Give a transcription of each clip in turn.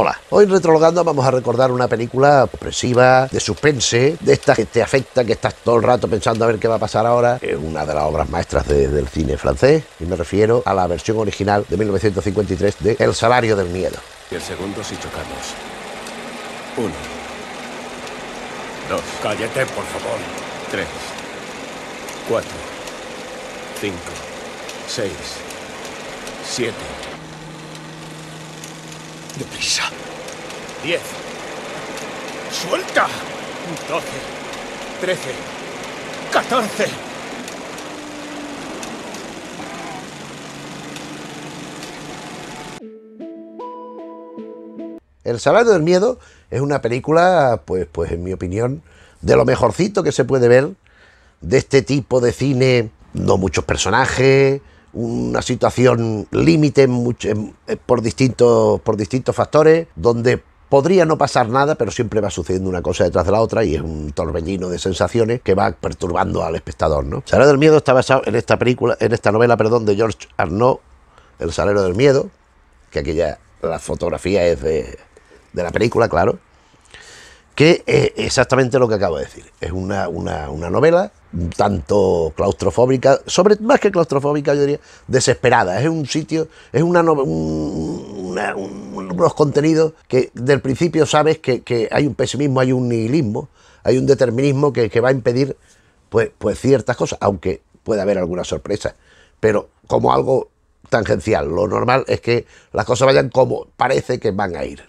Hola, hoy Retrologando vamos a recordar una película opresiva, de suspense, de esta que te afecta, que estás todo el rato pensando a ver qué va a pasar ahora. Es una de las obras maestras del cine francés, y me refiero a la versión original de 1953 de El salario del miedo. el segundo si chocamos. Uno. Dos. Cállate, por favor. Tres. Cuatro. Cinco. Seis. Siete. ¡Deprisa! Diez. ¡Suelta! Doce. Trece. Catorce. El Salario del Miedo es una película, pues, pues en mi opinión, de lo mejorcito que se puede ver de este tipo de cine. No muchos personajes, una situación límite eh, por distintos, por distintos factores, donde podría no pasar nada, pero siempre va sucediendo una cosa detrás de la otra y es un torbellino de sensaciones que va perturbando al espectador. ¿no? Salero del Miedo está basado en esta película, en esta novela perdón, de George Arnaud, El Salero del Miedo, que aquella la fotografía es de, de la película, claro, que es exactamente lo que acabo de decir. Es una, una, una novela tanto claustrofóbica, sobre más que claustrofóbica, yo diría, desesperada. Es un sitio, es una, una unos contenidos que del principio sabes que, hay un pesimismo, hay un nihilismo, hay un determinismo que, va a impedir pues, pues ciertas cosas, aunque puede haber alguna sorpresa, pero como algo tangencial. Lo normal es que las cosas vayan como parece que van a ir.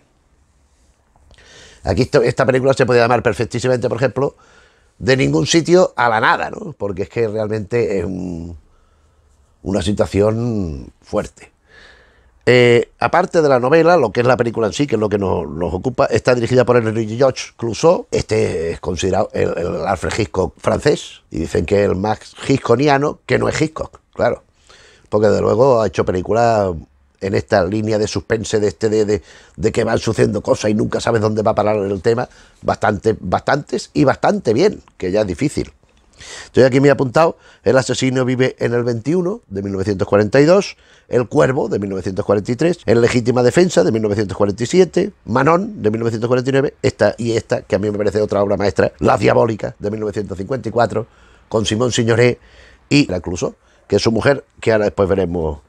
Aquí esta película se puede llamar perfectísimamente, por ejemplo, de ningún sitio a la nada, ¿no? Porque es que realmente es una situación fuerte. Eh, aparte de la novela, lo que es la película en sí, que es lo que nos, ocupa, está dirigida por Henry George Clouseau. Este es considerado el, Alfred Hitchcock francés y dicen que es el más Hitchcockiano, que no es Hitchcock, claro. Porque de luego ha hecho películas en esta línea de suspense de este de, de, que van sucediendo cosas y nunca sabes dónde va a parar el tema, bastante, bastantes y bastante bien, que ya es difícil. Entonces aquí me he apuntado, El asesino vive en el 21 de 1942, El cuervo de 1943, En legítima defensa de 1947, Manón, de 1949, esta y esta, que a mí me parece otra obra maestra, La diabólica, de 1954, con Simón Signoret y la incluso, que es su mujer, que ahora después veremos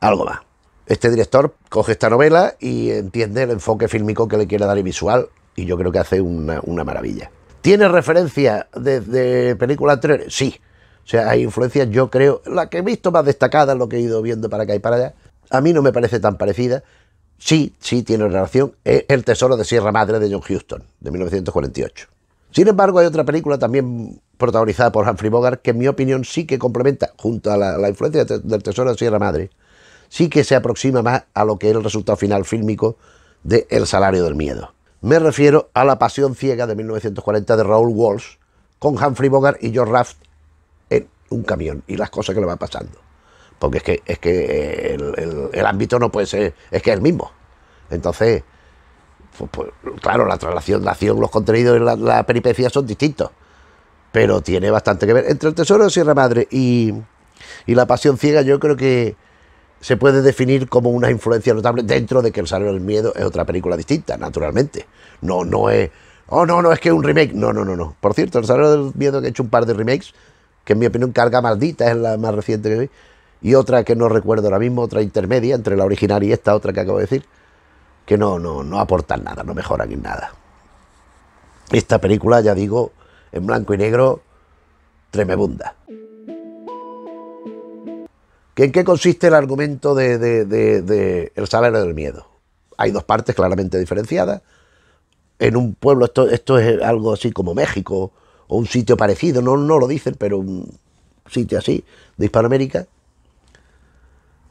algo más este director coge esta novela y entiende el enfoque fílmico que le quiere dar y visual, y yo creo que hace una, maravilla. ¿Tiene referencia desde de películas anteriores? Sí. O sea, hay influencias, yo creo, la que he visto más destacada, lo que he ido viendo para acá y para allá, a mí no me parece tan parecida. Sí, sí tiene relación, es El Tesoro de Sierra Madre de John Huston, de 1948. Sin embargo, hay otra película también protagonizada por Humphrey Bogart que en mi opinión sí que complementa, junto a la influencia del Tesoro de Sierra Madre, sí que se aproxima más a lo que es el resultado final fílmico de El salario del miedo. Me refiero a La pasión ciega de 1940 de Raúl Walsh con Humphrey Bogart y George Raft en un camión y las cosas que le van pasando. Porque es que, es que eh, el, ámbito no puede ser, es que es el mismo. Entonces, pues, pues claro, la traslación, la acción, los contenidos y la, la, son distintos. Pero tiene bastante que ver. Entre el Tesoro de Sierra Madre y La Pasión Ciega, yo creo que se puede definir como una influencia notable dentro de que El Salón del Miedo es otra película distinta, naturalmente. No, no es. Oh, no, no, es que es un remake. No, no, no, no. Por cierto, El Salón del Miedo que he hecho un par de remakes, que en mi opinión carga maldita, es la más reciente que vi. Y otra que no recuerdo ahora mismo, otra intermedia entre la original y esta otra que acabo de decir, que no, no, no aportan nada, no mejoran en nada. Esta película, ya digo, en blanco y negro, tremebunda. ¿En qué consiste el argumento del de, el salario del miedo? Hay dos partes claramente diferenciadas. En un pueblo, esto, es algo así como México, o un sitio parecido, no, lo dicen, pero un sitio así, de Hispanoamérica.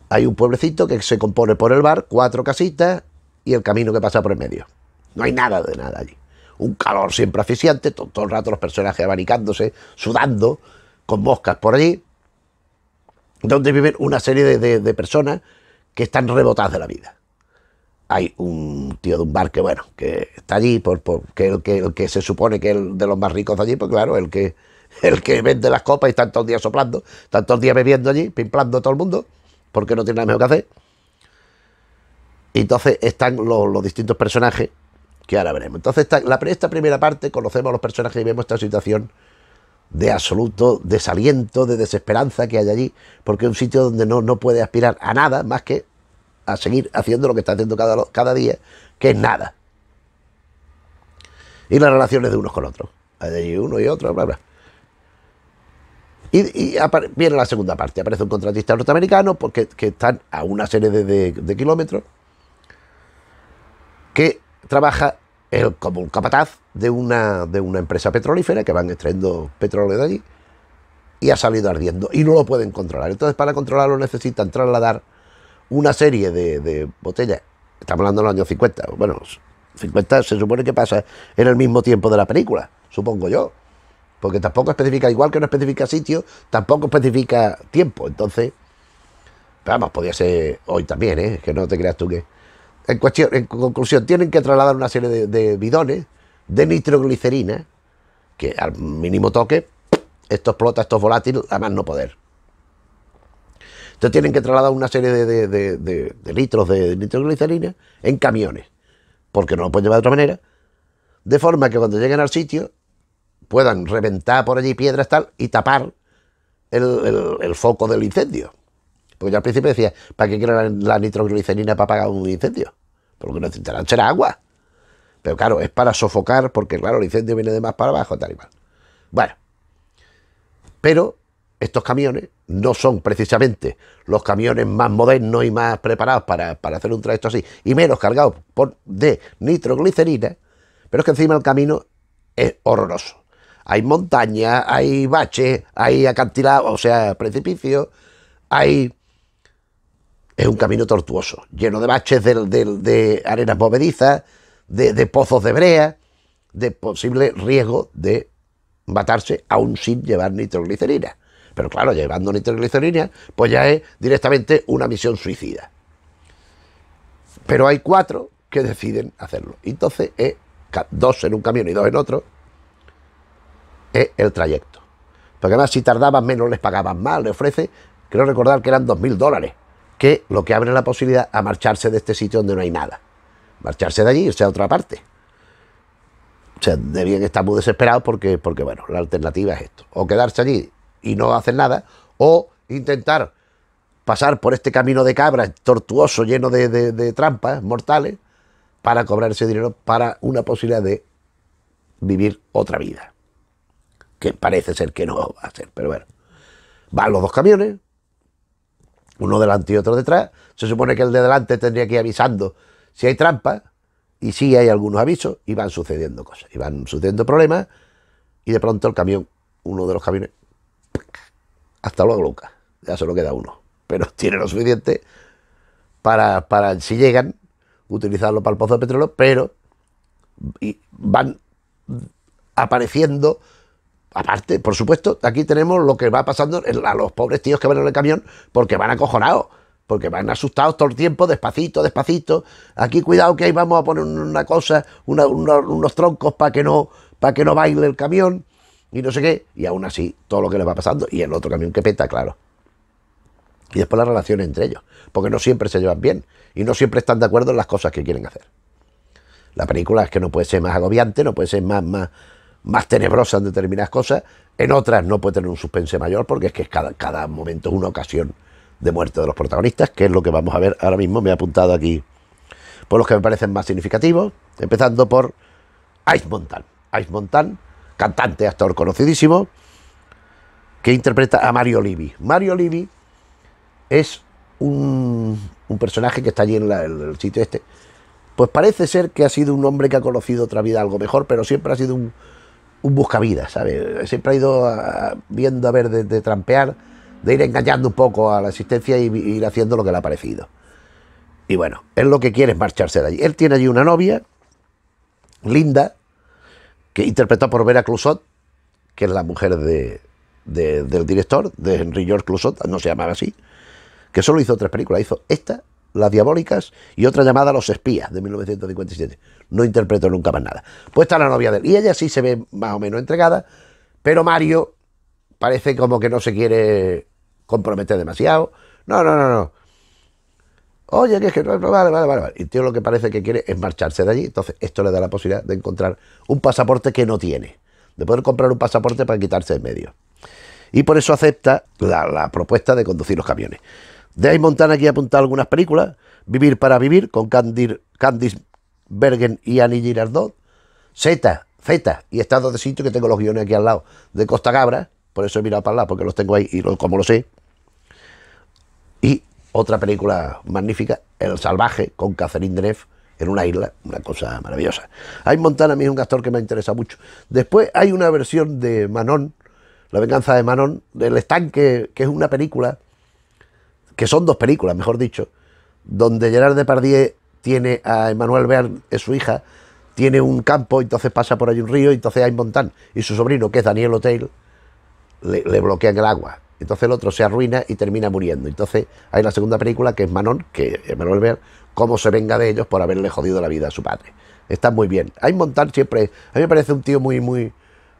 Hay un pueblecito que se compone por el bar, cuatro casitas y el camino que pasa por el medio. No hay nada de nada allí. Un calor siempre asfixiante, todo el rato los personajes abanicándose, sudando, con moscas por allí donde viven una serie de, personas que están rebotadas de la vida. Hay un tío de un bar que, bueno, que está allí, por, que, el, que, se supone que es el de los más ricos allí, pues claro, el que, el que vende las copas y está todos días soplando, está todos los días bebiendo allí, pimplando a todo el mundo, porque no tiene nada mejor que hacer. Y entonces están los, distintos personajes que ahora veremos. Entonces, esta, la, esta primera parte conocemos a los personajes y vemos esta situación de absoluto desaliento, de desesperanza que hay allí, porque es un sitio donde no, no puede aspirar a nada más que a seguir haciendo lo que está haciendo cada, cada día, que es nada. Y las relaciones de unos con otros. Hay uno y otro, bla, bla. Y, viene la segunda parte. Aparece un contratista norteamericano porque pues, que están a una serie de kilómetros que trabaja como un capataz de una, de una empresa petrolífera que van extrayendo petróleo de allí y ha salido ardiendo y no lo pueden controlar. Entonces, para controlarlo necesitan trasladar una serie de, botellas. Estamos hablando de los años 50. Bueno, 50 se supone que pasa en el mismo tiempo de la película, supongo yo. Porque tampoco especifica, igual que no especifica sitio, tampoco especifica tiempo. Entonces, vamos, podía ser hoy también, ¿eh? Que no te creas tú que en, en conclusión, tienen que trasladar una serie de, bidones de nitroglicerina, que al mínimo toque, estos explota, esto es volátil, además no poder. Entonces tienen que trasladar una serie de, litros de nitroglicerina en camiones, porque no lo pueden llevar de otra manera, de forma que cuando lleguen al sitio puedan reventar por allí piedras tal y tapar el foco del incendio. Porque yo al principio decía, ¿para qué quiero la, nitroglicerina para apagar un incendio? Porque no necesitarán será agua. Pero claro, es para sofocar, porque claro, el incendio viene de más para abajo, tal y cual. Bueno, pero estos camiones no son precisamente los camiones más modernos y más preparados para, hacer un trayecto así, y menos cargados de nitroglicerina, pero es que encima el camino es horroroso. Hay montañas, hay baches, hay acantilados, o sea, precipicios, hay es un camino tortuoso, lleno de baches, de, arenas bovedizas, de, pozos de brea, de posible riesgo de matarse aún sin llevar nitroglicerina. Pero claro, llevando nitroglicerina, pues ya es directamente una misión suicida. Pero hay cuatro que deciden hacerlo. Entonces dos en un camión y dos en otro, es el trayecto. Porque además si tardaban menos les pagaban más, les ofrece, creo recordar que eran 2.000 mil dólares que lo que abre la posibilidad a marcharse de este sitio donde no hay nada. Marcharse de allí, irse a otra parte. O sea, debían estar muy desesperados porque, porque, bueno, la alternativa es esto. O quedarse allí y no hacer nada, o intentar pasar por este camino de cabras tortuoso, lleno de, de trampas mortales, para cobrar ese dinero para una posibilidad de vivir otra vida. Que parece ser que no va a ser, pero bueno. Van los dos camiones, uno delante y otro detrás. Se supone que el de delante tendría que ir avisando si hay trampa y si hay algunos avisos, y van sucediendo cosas, y van sucediendo problemas, y de pronto el camión, uno de los camiones, hasta luego nunca, ya solo queda uno, pero tiene lo suficiente para, para si llegan, utilizarlo para el pozo de petróleo, pero y van apareciendo Aparte, por supuesto, aquí tenemos lo que va pasando a los pobres tíos que van en el camión porque van acojonados, porque van asustados todo el tiempo, despacito, despacito. Aquí cuidado que ahí vamos a poner una cosa, unos troncos para que, no, para que no baile el camión y no sé qué. Y aún así, todo lo que les va pasando y el otro camión que peta, claro. Y después la relación entre ellos, porque no siempre se llevan bien y no siempre están de acuerdo en las cosas que quieren hacer. La película es que no puede ser más agobiante, no puede ser más, más, más tenebrosa en determinadas cosas, en otras no puede tener un suspense mayor porque es que cada, cada momento es una ocasión de muerte de los protagonistas, que es lo que vamos a ver ahora mismo. Me he apuntado aquí por los que me parecen más significativos, empezando por Ice Montan. Ice Montan, cantante, actor conocidísimo, que interpreta a Mario Livi. Mario Livi es un, un, personaje que está allí en, el sitio este. Pues parece ser que ha sido un hombre que ha conocido otra vida algo mejor, pero siempre ha sido un, un vida, ¿sabes? Siempre ha ido ah, viendo a ver de, trampear, de ir engañando un poco a la existencia y, ir haciendo lo que le ha parecido. Y bueno, él lo que quiere es marcharse de allí. Él tiene allí una novia, Linda, que interpretó por Vera Clusot, que es la mujer de, del director, de Henry George Clusot, no se llamaba así, que solo hizo tres películas. Hizo esta, Las Diabólicas, y otra llamada Los Espías, de 1957 no interpreto nunca más nada. Pues está la novia de él. Y ella sí se ve más o menos entregada, pero Mario parece como que no se quiere comprometer demasiado. No, no, no, no. Oye, que es que vale, vale, vale. Y tío lo que parece que quiere es marcharse de allí. Entonces, esto le da la posibilidad de encontrar un pasaporte que no tiene. De poder comprar un pasaporte para quitarse de medio. Y por eso acepta la, propuesta de conducir los camiones. De ahí Montana aquí apuntar algunas películas. Vivir para vivir con Candir, Candice Bergen y Annie Girardot, Z, Z y Estado de Sitio, que tengo los guiones aquí al lado, de Costa Cabra, por eso he mirado para el porque los tengo ahí y como lo sé. Y otra película magnífica, El Salvaje, con Catherine Deneuve, en una isla, una cosa maravillosa. Hay Montana, a es un actor que me interesa mucho. Después hay una versión de Manon, La venganza de Manon, del estanque, que es una película, que son dos películas, mejor dicho, donde Gerard Depardieu tiene a Emanuel Bear es su hija, tiene un campo, entonces pasa por ahí un río, entonces hay Montán y su sobrino, que es Daniel O'Teil, le, bloquea bloquean el agua. Entonces el otro se arruina y termina muriendo. Entonces hay la segunda película que es Manon, que Emanuel Bear cómo se venga de ellos por haberle jodido la vida a su padre. Está muy bien. Hay Montán siempre, a mí me parece un tío muy, muy,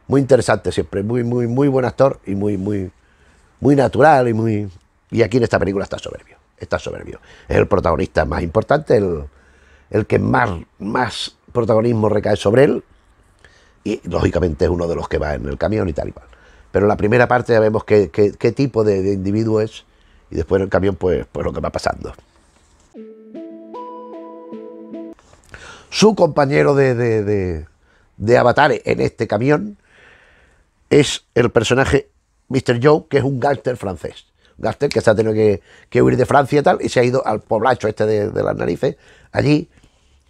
muy interesante siempre, muy, muy, muy buen actor y muy, muy, muy natural y muy... Y aquí en esta película está soberbio, está soberbio. Es el protagonista más importante, el, el que más, más protagonismo recae sobre él, y lógicamente es uno de los que va en el camión y tal y cual. Pero en la primera parte ya vemos qué, qué, tipo de, individuo es, y después en el camión, pues, pues lo que va pasando. Su compañero de, de, de, en este camión es el personaje Mr. Joe, que es un gángster francés. Un gángster que se ha tenido que, que, huir de Francia y tal, y se ha ido al poblacho este de, de las narices, allí,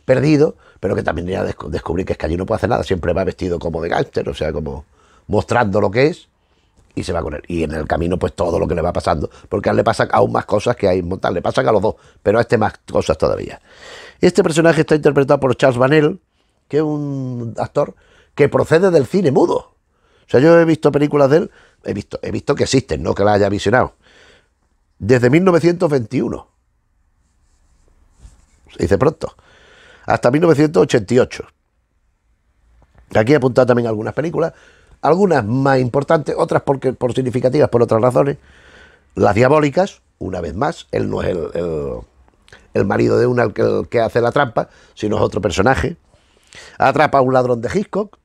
perdido, pero que también ya descubrí que es que allí no puede hacer nada, siempre va vestido como de gángster, o sea, como mostrando lo que es y se va con él. Y en el camino, pues todo lo que le va pasando, porque a él le pasan aún más cosas que a Montal, le pasan a los dos, pero a este más cosas todavía. Este personaje está interpretado por Charles Vanel, que es un actor que procede del cine mudo. O sea, yo he visto películas de él, he visto, he visto que existen, no que las haya visionado. Desde 1921. Se dice pronto hasta 1988. Aquí he apuntado también algunas películas, algunas más importantes, otras porque, por significativas por otras razones. Las diabólicas, una vez más, él no es el, el, marido de una que, hace la trampa, sino es otro personaje. Atrapa a un ladrón de Hitchcock.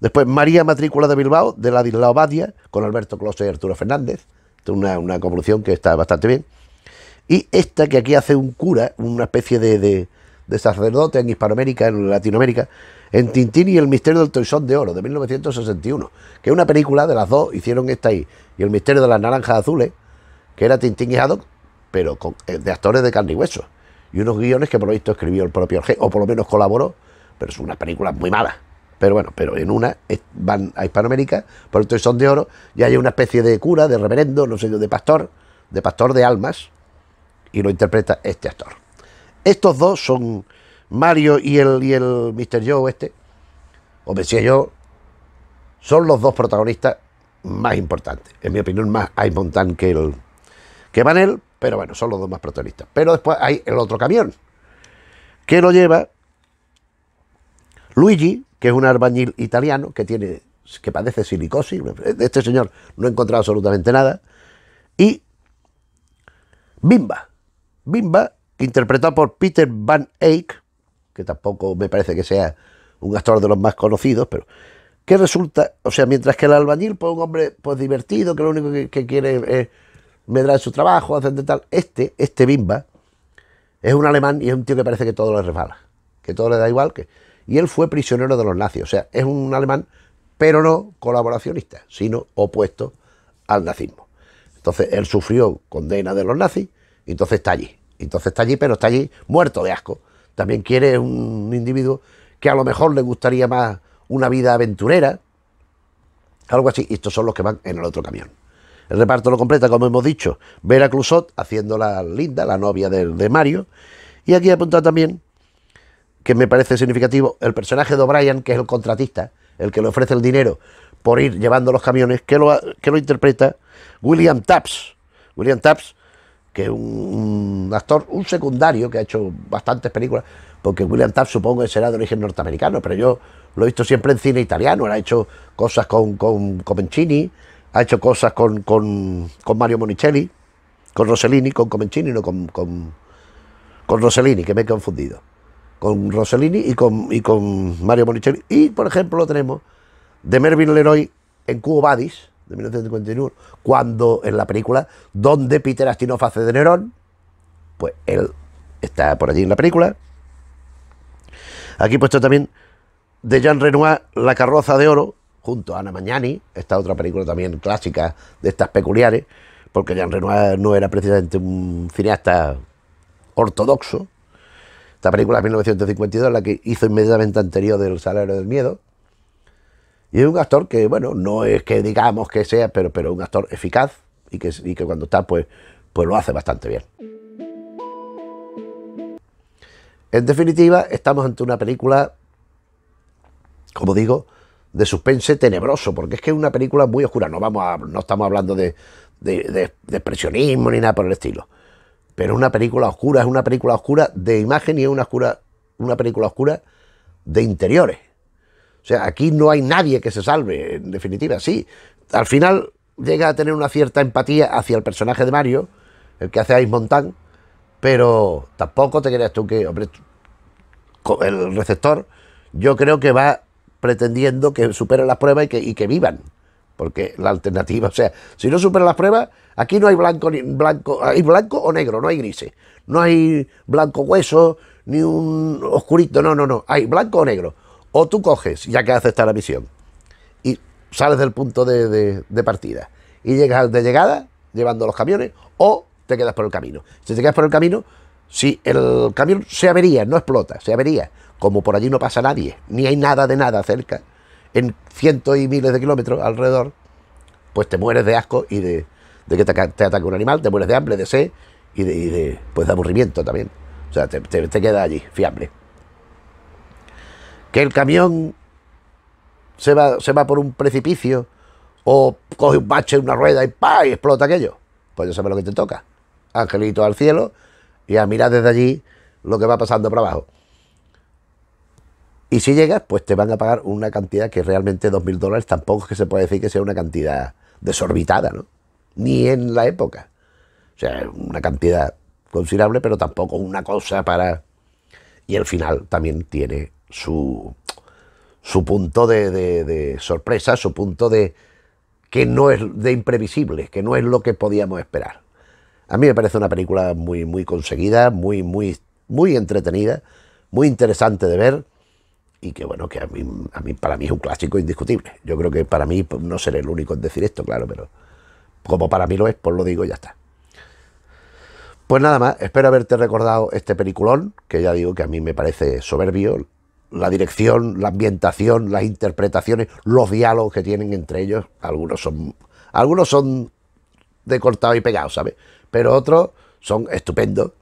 Después María Matrícula de Bilbao, de la Badia, con Alberto Close y Arturo Fernández. Una, una convolución que está bastante bien. Y esta que aquí hace un cura, una especie de de sacerdote en Hispanoamérica, en Latinoamérica, en Tintín y El misterio del toisón de oro, de 1961, que es una película de las dos, hicieron esta ahí, y El misterio de las naranjas azules, que era Tintín y Haddock, pero con, eh, de actores de carne y hueso, y unos guiones que por lo visto escribió el propio o por lo menos colaboró, pero es una película muy mala, Pero bueno, pero en una van a Hispanoamérica por el toisón de oro y hay una especie de cura, de reverendo, no sé, de pastor, de pastor de almas, y lo interpreta este actor. Estos dos son Mario y el, y el Mr. Joe este, o decía yo, son los dos protagonistas más importantes. En mi opinión, más hay que, el, que Vanel, pero bueno, son los dos más protagonistas. Pero después hay el otro camión, que lo lleva Luigi, que es un albañil italiano que tiene que padece silicosis, este señor no he encontrado absolutamente nada, y Bimba. Bimba interpretado por Peter Van Eyck, que tampoco me parece que sea un actor de los más conocidos, pero que resulta, o sea, mientras que el albañil, pues un hombre pues divertido, que lo único que, quiere es medrar su trabajo, hacer de tal, este, este Bimba, es un alemán y es un tío que parece que todo le resbala, que todo le da igual, que, y él fue prisionero de los nazis, o sea, es un alemán, pero no colaboracionista, sino opuesto al nazismo. Entonces él sufrió condena de los nazis y entonces está allí. Entonces está allí, pero está allí muerto de asco. También quiere un individuo que a lo mejor le gustaría más una vida aventurera, algo así. Y estos son los que van en el otro camión. El reparto lo completa, como hemos dicho, Vera Clusot haciendo la linda, la novia de, Mario. Y aquí apunta también, que me parece significativo, el personaje de O'Brien, que es el contratista, el que le ofrece el dinero por ir llevando los camiones, que lo, que lo interpreta William Taps. William Taps que es un, actor, un secundario que ha hecho bastantes películas, porque William Taft supongo que será de origen norteamericano, pero yo lo he visto siempre en cine italiano, ha hecho cosas con, Comencini, ha hecho cosas con, Mario Monicelli, con Rossellini, con Comencini, no con, con, Rossellini, que me he confundido, con Rossellini y con, y con Mario Monicelli. Y, por ejemplo, lo tenemos de Mervyn Leroy en Cubo Badis, de 1951, cuando en la película donde Peter Astinoff hace de Nerón, pues él está por allí en la película. Aquí he puesto también de Jean Renoir, La carroza de oro, junto a Ana Magnani, esta otra película también clásica de estas peculiares, porque Jean Renoir no era precisamente un cineasta ortodoxo. Esta película de 1952, la que hizo inmediatamente anterior del Salario del Miedo, y es un actor que, bueno, no es que digamos que sea, pero, pero un actor eficaz y que, y que cuando está, pues, pues lo hace bastante bien. En definitiva, estamos ante una película, como digo, de suspense tenebroso, porque es que es una película muy oscura. No, vamos no estamos hablando de, expresionismo ni nada por el estilo. Pero es una película oscura, es una película oscura de imagen y es una, oscura, una película oscura de interiores. O sea, aquí no hay nadie que se salve, en definitiva, sí. Al final llega a tener una cierta empatía hacia el personaje de Mario, el que hace Ais Montán, pero tampoco te creas tú que, hombre, el receptor, yo creo que va pretendiendo que superen las pruebas y que, vivan. Porque la alternativa, o sea, si no superan las pruebas, aquí no hay blanco ni blanco, hay blanco o negro, no hay grises, no hay blanco hueso, ni un oscurito, no, no, no, hay blanco o negro. O tú coges, ya que aceptas la misión, y sales del punto de, partida y llegas de llegada llevando los camiones, o te quedas por el camino. Si te quedas por el camino, si el camión se avería, no explota, se avería, como por allí no pasa nadie, ni hay nada de nada cerca, en cientos y miles de kilómetros alrededor, pues te mueres de asco y de, que te, ataque un animal, te mueres de hambre, de sed y de, pues aburrimiento también. O sea, te, quedas allí, fiable que el camión se va, se va por un precipicio o coge un bache, una rueda y ¡pa! y explota aquello. Pues ya sabes lo que te toca. Angelito al cielo y a mirar desde allí lo que va pasando para abajo. Y si llegas, pues te van a pagar una cantidad que realmente 2.000 dólares tampoco es que se puede decir que sea una cantidad desorbitada, ¿no? Ni en la época. O sea, una cantidad considerable, pero tampoco una cosa para... Y el final también tiene su, punto de, sorpresa, su punto de que no es de imprevisible, que no es lo que podíamos esperar. A mí me parece una película muy, muy conseguida, muy, muy, muy entretenida, muy interesante de ver y que bueno, que a mí, a mí, para mí es un clásico indiscutible. Yo creo que para mí pues, no seré el único en decir esto, claro, pero como para mí lo es, pues lo digo y ya está. Pues nada más, espero haberte recordado este peliculón, que ya digo que a mí me parece soberbio, la dirección, la ambientación, las interpretaciones, los diálogos que tienen entre ellos, algunos son, algunos son de cortado y pegado, ¿sabes? Pero otros son estupendos.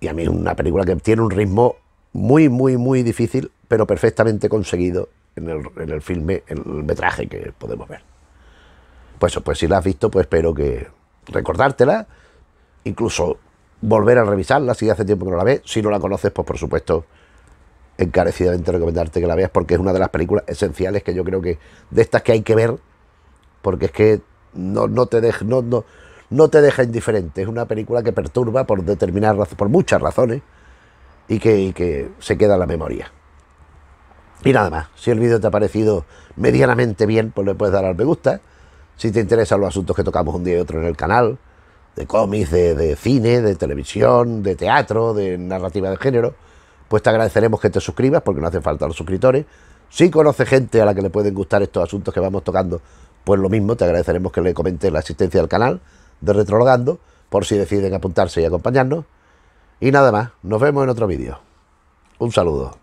Y a mí es una película que tiene un ritmo muy, muy, muy difícil, pero perfectamente conseguido en el, en el filme, en el metraje que podemos ver. Pues, pues si la has visto, pues espero que recordártela, incluso volver a revisarla si hace tiempo que no la ves, si no la conoces, pues por supuesto encarecidamente recomendarte que la veas porque es una de las películas esenciales que yo creo que de estas que hay que ver porque es que no, no te deja no, no, no te deja indiferente es una película que perturba por determinadas por muchas razones y que, se queda en la memoria y nada más si el vídeo te ha parecido medianamente bien pues le puedes dar al me gusta si te interesan los asuntos que tocamos un día y otro en el canal de cómics de cine de televisión de teatro de narrativa de género pues te agradeceremos que te suscribas porque no hace falta los suscriptores. Si conoce gente a la que le pueden gustar estos asuntos que vamos tocando, pues lo mismo, te agradeceremos que le comentes la asistencia al canal de Retrologando, por si deciden apuntarse y acompañarnos. Y nada más, nos vemos en otro vídeo. Un saludo.